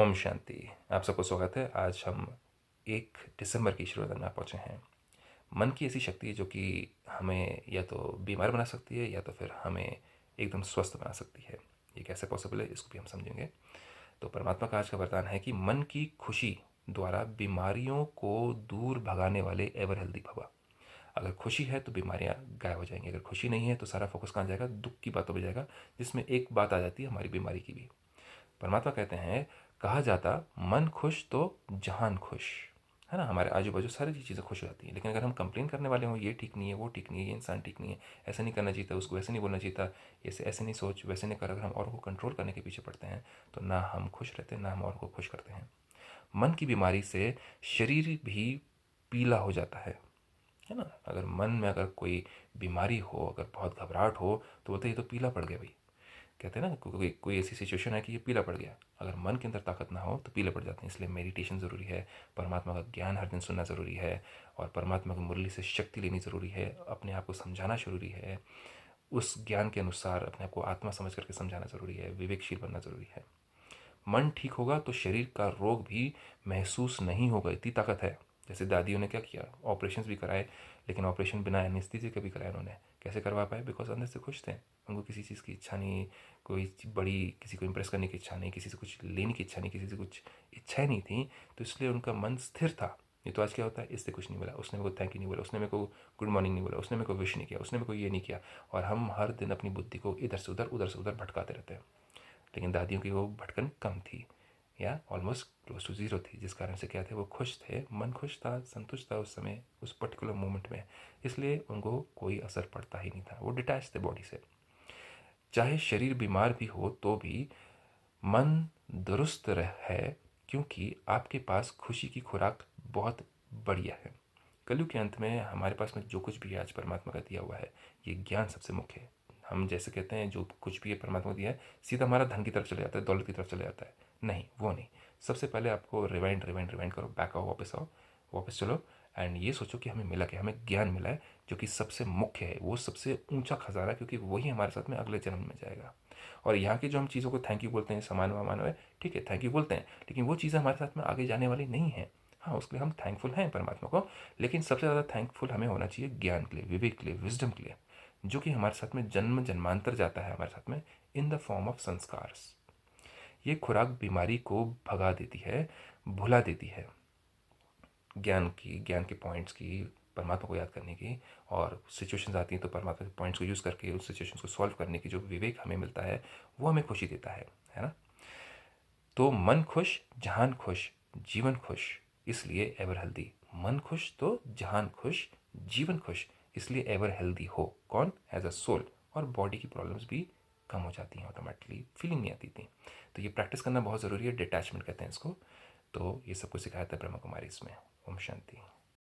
ओम शांति आप सबको स्वागत है आज हम एक दिसंबर की शुरुआत में पहुँचे हैं मन की ऐसी शक्ति जो कि हमें या तो बीमार बना सकती है या तो फिर हमें एकदम स्वस्थ बना सकती है ये कैसे पॉसिबल है इसको भी हम समझेंगे तो परमात्मा का आज का वरदान है कि मन की खुशी द्वारा बीमारियों को दूर भगाने वाले एवर हेल्दी भवा अगर खुशी है तो बीमारियाँ गायब हो जाएंगी अगर खुशी नहीं है तो सारा फोकस कहाँ जाएगा दुख की बातों पर जाएगा जिसमें एक बात आ जाती है हमारी बीमारी की भी परमात्मा कहते हैं कहा जाता मन खुश तो जहान खुश है ना हमारे आजू बाजू सारी चीज़ें खुश हो जाती हैं लेकिन अगर हम कंप्लेन करने वाले हों ये ठीक नहीं है वो ठीक नहीं है ये इंसान ठीक नहीं है ऐसा नहीं करना चाहिए उसको ऐसे नहीं बोलना चाहिए ऐसे ऐसे नहीं सोच वैसे नहीं कर अगर हम और को कंट्रोल करने के पीछे पड़ते हैं तो ना हम खुश रहते हैं ना हम और को खुश करते हैं मन की बीमारी से शरीर भी पीला हो जाता है है ना अगर मन में अगर कोई बीमारी हो अगर बहुत घबराहट हो तो बोलते ये तो पीला पड़ गया भाई कहते हैं ना कोई कोई ऐसी सिचुएशन है कि ये पीला पड़ गया अगर मन के अंदर ताकत ना हो तो पीला पड़ जाते हैं इसलिए मेडिटेशन ज़रूरी है परमात्मा का ज्ञान हर दिन सुनना ज़रूरी है और परमात्मा की मुरली से शक्ति लेनी ज़रूरी है अपने आप को समझाना ज़रूरी है उस ज्ञान के अनुसार अपने आप को आत्मा समझ करके समझाना ज़रूरी है विवेकशील बनना ज़रूरी है मन ठीक होगा तो शरीर का रोग भी महसूस नहीं होगा इतनी ताकत है जैसे दादियों ने क्या किया ऑपरेशन भी कराए लेकिन ऑपरेशन बिना एनिस्थीजिया के भी कराया उन्होंने कैसे करवा पाए बिकॉज अंदर से खुश थे उनको किसी चीज़ की इच्छा नहीं कोई बड़ी किसी को इम्प्रेस करने की इच्छा नहीं किसी से कुछ लेने की इच्छा नहीं किसी से कुछ इच्छाएं नहीं थी तो इसलिए उनका मन स्थिर था ये तो आज क्या होता है इससे कुछ नहीं बोला उसने मेरे को थैंक यू नहीं बोला उसने मेरे को गुड मॉर्निंग नहीं बोला उसने मेरे को विश नहीं किया उसने मेरे को ये नहीं किया और हम हर दिन अपनी बुद्धि को इधर से उधर उधर से उधर भटकाते रहते हैं लेकिन दादियों की वो भटकन कम थी या ऑलमोस्ट क्लोज टू जीरो थी जिस कारण से क्या थे वो खुश थे मन खुश था संतुष्ट था उस समय उस पर्टिकुलर मोमेंट में इसलिए उनको कोई असर पड़ता ही नहीं था वो डिटैच थे बॉडी से चाहे शरीर बीमार भी हो तो भी मन दुरुस्त है क्योंकि आपके पास खुशी की खुराक बहुत बढ़िया है कलयुग के अंत में हमारे पास में जो कुछ भी है आज परमात्मा का दिया हुआ है ये ज्ञान सबसे मुख्य है हम जैसे कहते हैं जो कुछ भी है परमात्मा दिया है सीधा हमारा धन की तरफ चले जाता है दौलत की तरफ चले जाता है नहीं वो नहीं सबसे पहले आपको रिवाइंड रिवाइंड रिवाइंड करो बैक आओ वापस आओ वापस चलो एंड ये सोचो कि हमें मिला क्या हमें ज्ञान मिला है जो कि सबसे मुख्य है वो सबसे ऊंचा खजाना क्योंकि वही हमारे साथ में अगले जन्म में जाएगा और यहाँ के जो हम चीज़ों को थैंक यू बोलते हैं समान वामान है ठीक है थैंक यू बोलते हैं लेकिन वो चीज़ें हमारे साथ में आगे जाने वाली नहीं है हाँ उसके लिए हम थैंकफुल हैं परमात्मा को लेकिन सबसे ज़्यादा थैंकफुल हमें होना चाहिए ज्ञान के लिए विवेक के लिए विजडम के लिए जो कि हमारे साथ में जन्म जन्मांतर जाता है हमारे साथ में इन द फॉर्म ऑफ संस्कार्स ये खुराक बीमारी को भगा देती है भुला देती है ज्ञान की ज्ञान के पॉइंट्स की परमात्मा को याद करने की और सिचुएशंस आती हैं तो परमात्मा के पॉइंट्स को यूज़ करके उस सिचुएशन को सॉल्व करने की जो विवेक हमें मिलता है वो हमें खुशी देता है है ना तो मन खुश जहान खुश जीवन खुश इसलिए एवर हेल्दी मन खुश तो जहान खुश जीवन खुश इसलिए एवर हेल्दी हो कौन एज अ सोल और बॉडी की प्रॉब्लम्स भी कम हो जाती हैं ऑटोमेटिकली फीलिंग नहीं आती थी तो ये प्रैक्टिस करना बहुत ज़रूरी है डिटैचमेंट कहते हैं इसको तो ये सब कुछ सिखाया था ब्रह्मा कुमारी इसमें ओम शांति